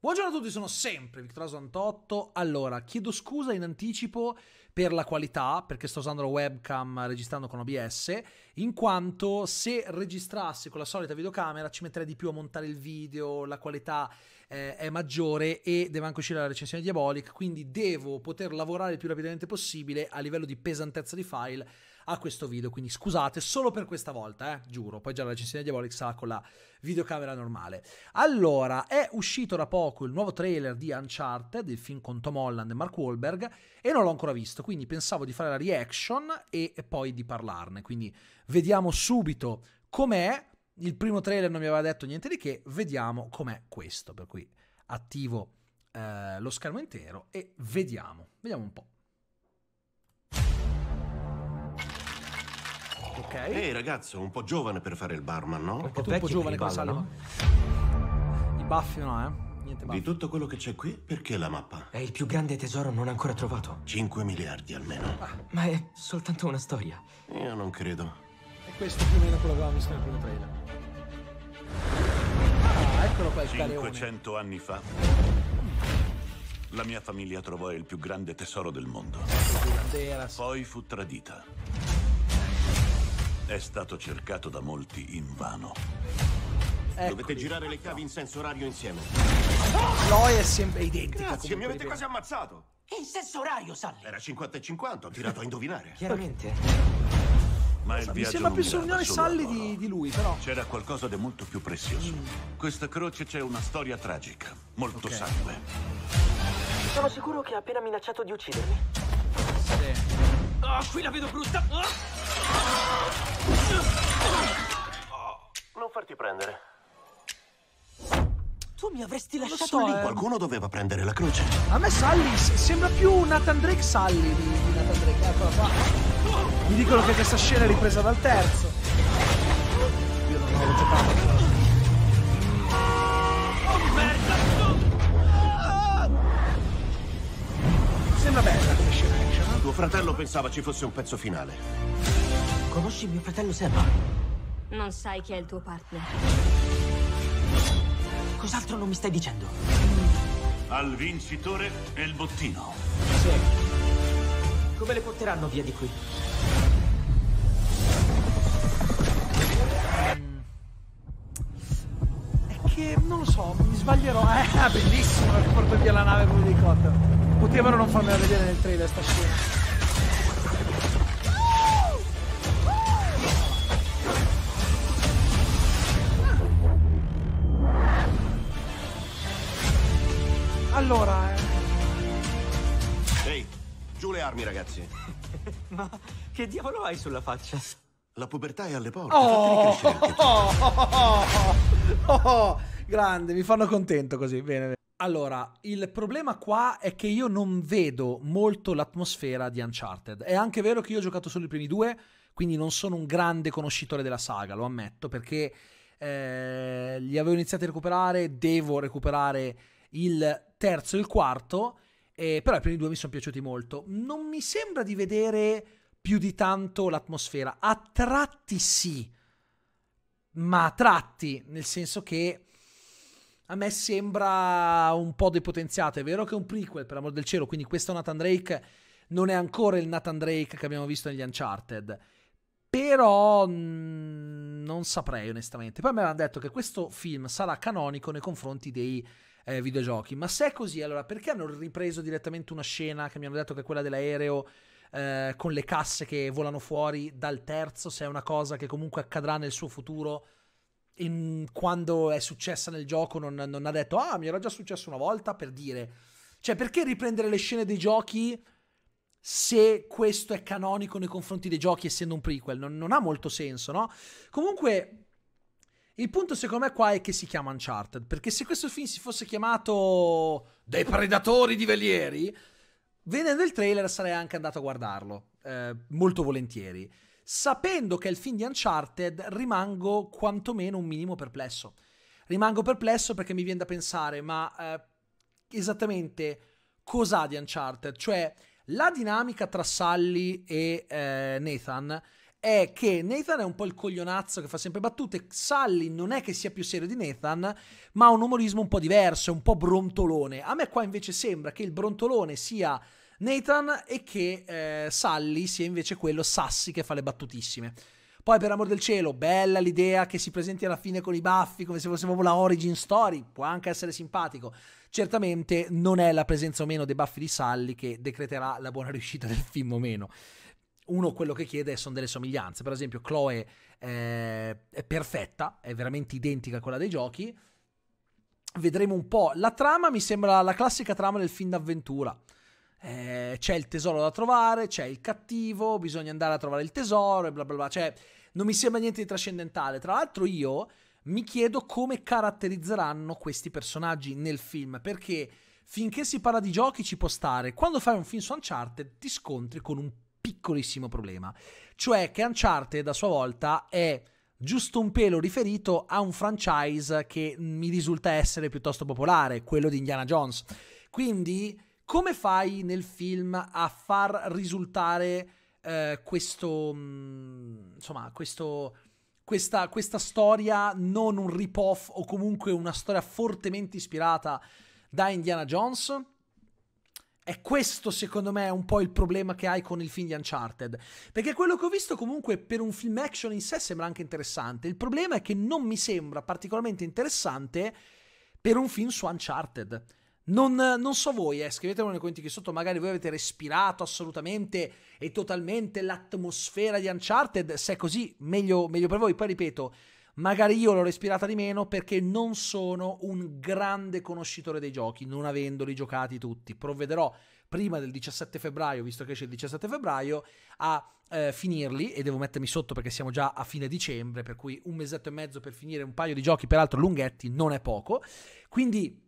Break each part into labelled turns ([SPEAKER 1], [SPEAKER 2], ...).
[SPEAKER 1] Buongiorno a tutti, sono sempre Victorio Santotto. Allora, chiedo scusa in anticipo per la qualità, perché sto usando la webcam registrando con OBS, in quanto se registrassi con la solita videocamera ci metterei di più a montare il video, la qualità eh, è maggiore e deve anche uscire la recensione diabolica, quindi devo poter lavorare il più rapidamente possibile a livello di pesantezza di file a questo video. Quindi scusate, solo per questa volta, eh, giuro. Poi già la recensione di Diabolic sarà con la videocamera normale. Allora, è uscito da poco il nuovo trailer di Uncharted, il film con Tom Holland e Mark Wahlberg, e non l'ho ancora visto, quindi pensavo di fare la reaction e, e poi di parlarne. Quindi vediamo subito com'è. Il primo trailer non mi aveva detto niente di che, vediamo com'è questo. Per cui attivo eh, lo schermo intero e vediamo, vediamo un po'. Ok. Ehi ragazzo, un po' giovane per fare il barman, no? Un po' tu un po' giovane con no? I baffi no, eh? Niente baffi. Di tutto quello che c'è qui, perché la mappa? È il più grande tesoro non ancora trovato. 5 miliardi almeno. Ah, ma è soltanto una storia. Io non credo. E questo più o meno quello che avevamo visto nel primo trailer. Ah, eccolo qua il 500 carione. anni fa. La mia famiglia trovò il più grande tesoro del mondo. Poi fu tradita. È stato cercato da molti invano. Ecco. Dovete girare le chiavi in senso orario insieme. Oh! è sempre identica. Grazie, mi avete quasi ammazzato. In senso orario, Sally. Era 50 e 50, ho tirato a indovinare. Chiaramente. Ma il Mi sembra più sognare Sally di, di, lui, però. C'era qualcosa di molto più prezioso. Mm. Questa croce c'è una storia tragica. Molto okay. sangue. Sono sicuro che ha appena minacciato di uccidermi. Sì. Ah, oh, qui la vedo brutta. Oh! doverti prendere. Tu mi avresti lasciato so, lì. Eh. Qualcuno doveva prendere la croce. A me Sully sembra più Nathan Drake Sully di, di Nathan Drake. Eccola qua. Mi dicono che questa scena è ripresa dal terzo. Io non l'ho giocato. Sembra bella questa scena diciamo. Tuo fratello pensava ci fosse un pezzo finale. Conosci mio fratello Seba? Non sai chi è il tuo partner. Cos'altro non mi stai dicendo? Al vincitore e il bottino. Sì. Come le porteranno via di qui? È che, non lo so, mi sbaglierò. Eh, bellissimo che porto via la nave con l'elicottero. Potevano non farmela vedere nel trailer sta scena. all'ora. Eh. Ehi, giù le armi, ragazzi. Ma che diavolo hai sulla faccia? La pubertà è alle porte. Oh, oh, oh, oh, grande, mi fanno contento così. Bene, bene. Allora, il problema qua è che io non vedo molto l'atmosfera di Uncharted. È anche vero che io ho giocato solo i primi due, quindi non sono un grande conoscitore della saga, lo ammetto, perché eh, li avevo iniziati a recuperare, devo recuperare il terzo e il quarto, eh, però i primi due mi sono piaciuti molto. Non mi sembra di vedere più di tanto l'atmosfera, a tratti sì, ma a tratti, nel senso che a me sembra un po' depotenziato. È vero che è un prequel, per amor del cielo, quindi questo Nathan Drake non è ancora il Nathan Drake che abbiamo visto negli Uncharted. Però mm, non saprei onestamente. Poi mi hanno detto che questo film sarà canonico nei confronti dei eh, videogiochi. Ma se è così, allora perché hanno ripreso direttamente una scena che mi hanno detto che è quella dell'aereo eh, con le casse che volano fuori dal terzo, se è una cosa che comunque accadrà nel suo futuro? In, quando è successa nel gioco non, non ha detto ah mi era già successo una volta per dire cioè perché riprendere le scene dei giochi se questo è canonico nei confronti dei giochi essendo un prequel non, non ha molto senso no comunque il punto secondo me qua è che si chiama Uncharted, perché se questo film si fosse chiamato Dei Predatori di Velieri, vedendo il trailer sarei anche andato a guardarlo, eh, molto volentieri. Sapendo che è il film di Uncharted, rimango quantomeno un minimo perplesso. Rimango perplesso perché mi viene da pensare, ma eh, esattamente cos'ha di Uncharted? Cioè, la dinamica tra Sully e eh, Nathan è che Nathan è un po' il coglionazzo che fa sempre battute. Sully non è che sia più serio di Nathan, ma ha un umorismo un po' diverso, è un po' brontolone. A me qua invece sembra che il brontolone sia Nathan e che eh, Sully sia invece quello sassi che fa le battutissime. Poi, per amor del cielo, bella l'idea che si presenti alla fine con i baffi come se fosse proprio la origin story, può anche essere simpatico. Certamente non è la presenza o meno dei baffi di Sully che decreterà la buona riuscita del film o meno uno quello che chiede sono delle somiglianze. Per esempio, Chloe eh, è perfetta, è veramente identica a quella dei giochi. Vedremo un po'. La trama mi sembra la classica trama del film d'avventura. Eh, c'è il tesoro da trovare, c'è il cattivo, bisogna andare a trovare il tesoro e bla bla bla. Cioè, non mi sembra niente di trascendentale. Tra l'altro, io mi chiedo come caratterizzeranno questi personaggi nel film, perché finché si parla di giochi ci può stare. Quando fai un film su Uncharted ti scontri con un piccolissimo problema, cioè che Uncharted a sua volta è giusto un pelo riferito a un franchise che mi risulta essere piuttosto popolare, quello di Indiana Jones. Quindi come fai nel film a far risultare eh, questo, mm, insomma, questo, questa, questa storia non un rip-off o comunque una storia fortemente ispirata da Indiana Jones? E questo secondo me è un po' il problema che hai con il film di Uncharted. Perché quello che ho visto comunque per un film action in sé sembra anche interessante. Il problema è che non mi sembra particolarmente interessante per un film su Uncharted. Non, non so voi, eh, scrivetemelo nei commenti qui sotto, magari voi avete respirato assolutamente e totalmente l'atmosfera di Uncharted. Se è così, meglio, meglio per voi. Poi ripeto, Magari io l'ho respirata di meno perché non sono un grande conoscitore dei giochi, non avendoli giocati tutti. Provvederò prima del 17 febbraio, visto che esce il 17 febbraio, a eh, finirli e devo mettermi sotto perché siamo già a fine dicembre, per cui un mesetto e mezzo per finire un paio di giochi, peraltro lunghetti, non è poco. Quindi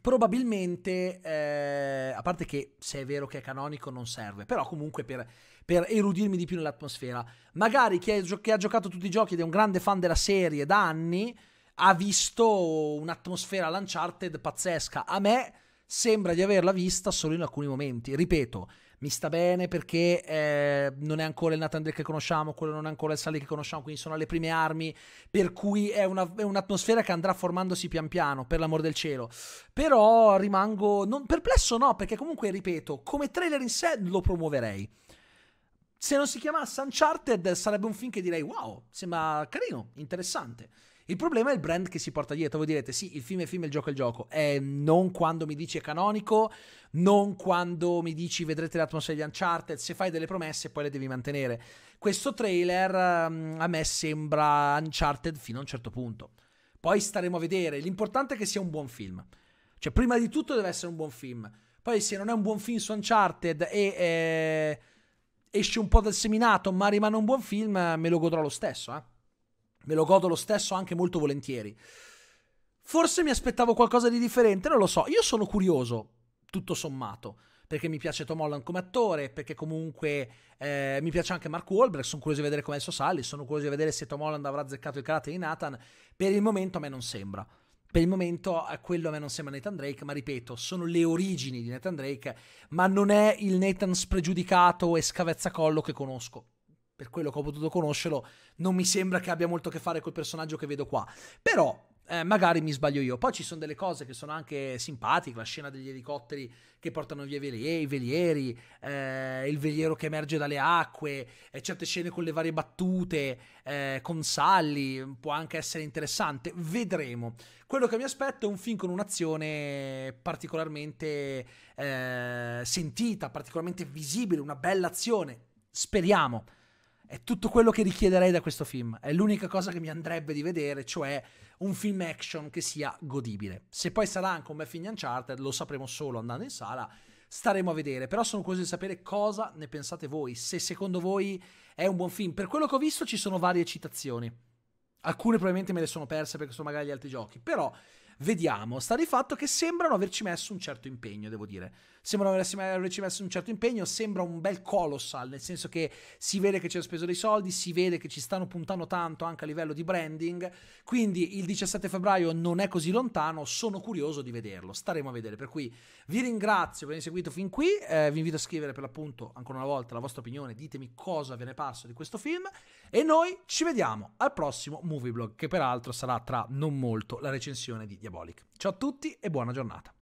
[SPEAKER 1] probabilmente, eh, a parte che se è vero che è canonico non serve, però comunque per per erudirmi di più nell'atmosfera. Magari chi, è, chi ha giocato tutti i giochi ed è un grande fan della serie da anni ha visto un'atmosfera all'Uncharted pazzesca. A me sembra di averla vista solo in alcuni momenti. Ripeto, mi sta bene perché eh, non è ancora il Nathan Drake che conosciamo, quello non è ancora il Sally che conosciamo, quindi sono alle prime armi, per cui è, una, è un'atmosfera che andrà formandosi pian piano, per l'amor del cielo. Però rimango non, perplesso no, perché comunque, ripeto, come trailer in sé lo promuoverei se non si chiamasse Uncharted sarebbe un film che direi wow, sembra carino, interessante. Il problema è il brand che si porta dietro. Voi direte: sì, il film è film, il gioco è il gioco. Eh, non quando mi dici è canonico, non quando mi dici vedrete l'atmosfera di Uncharted. Se fai delle promesse, poi le devi mantenere. Questo trailer ehm, a me sembra Uncharted fino a un certo punto. Poi staremo a vedere. L'importante è che sia un buon film. Cioè, prima di tutto deve essere un buon film. Poi, se non è un buon film su Uncharted e. Eh, esce un po' dal seminato, ma rimane un buon film, me lo godrò lo stesso. Eh? Me lo godo lo stesso anche molto volentieri. Forse mi aspettavo qualcosa di differente, non lo so. Io sono curioso, tutto sommato, perché mi piace Tom Holland come attore, perché comunque eh, mi piace anche Mark Wahlberg, sono curioso di vedere come è il suo Sally, sono curioso di vedere se Tom Holland avrà azzeccato il carattere di Nathan. Per il momento a me non sembra. Per il momento quello a me non sembra Nathan Drake, ma ripeto, sono le origini di Nathan Drake, ma non è il Nathan spregiudicato e scavezzacollo che conosco. Per quello che ho potuto conoscerlo, non mi sembra che abbia molto a che fare col personaggio che vedo qua. Però eh, magari mi sbaglio io. Poi ci sono delle cose che sono anche simpatiche, la scena degli elicotteri che portano via i eh, velieri, eh, il veliero che emerge dalle acque, eh, certe scene con le varie battute, eh, con salli, può anche essere interessante. Vedremo. Quello che mi aspetto è un film con un'azione particolarmente eh, sentita, particolarmente visibile, una bella azione. Speriamo. È tutto quello che richiederei da questo film. È l'unica cosa che mi andrebbe di vedere, cioè un film action che sia godibile. Se poi sarà anche un bel film di Uncharted, lo sapremo solo andando in sala. Staremo a vedere, però sono curioso di sapere cosa ne pensate voi, se secondo voi è un buon film. Per quello che ho visto ci sono varie citazioni. Alcune probabilmente me le sono perse perché sono magari gli altri giochi, però vediamo. Sta di fatto che sembrano averci messo un certo impegno, devo dire. Sembrano averci messo un certo impegno, sembra un bel colossal, nel senso che si vede che ci hanno speso dei soldi, si vede che ci stanno puntando tanto anche a livello di branding, quindi il 17 febbraio non è così lontano, sono curioso di vederlo, staremo a vedere. Per cui vi ringrazio per avermi seguito fin qui, eh, vi invito a scrivere per l'appunto ancora una volta la vostra opinione, ditemi cosa ve ne passo di questo film e noi ci vediamo al prossimo movie blog, che peraltro sarà tra non molto la recensione di Diabolic. Ciao a tutti e buona giornata.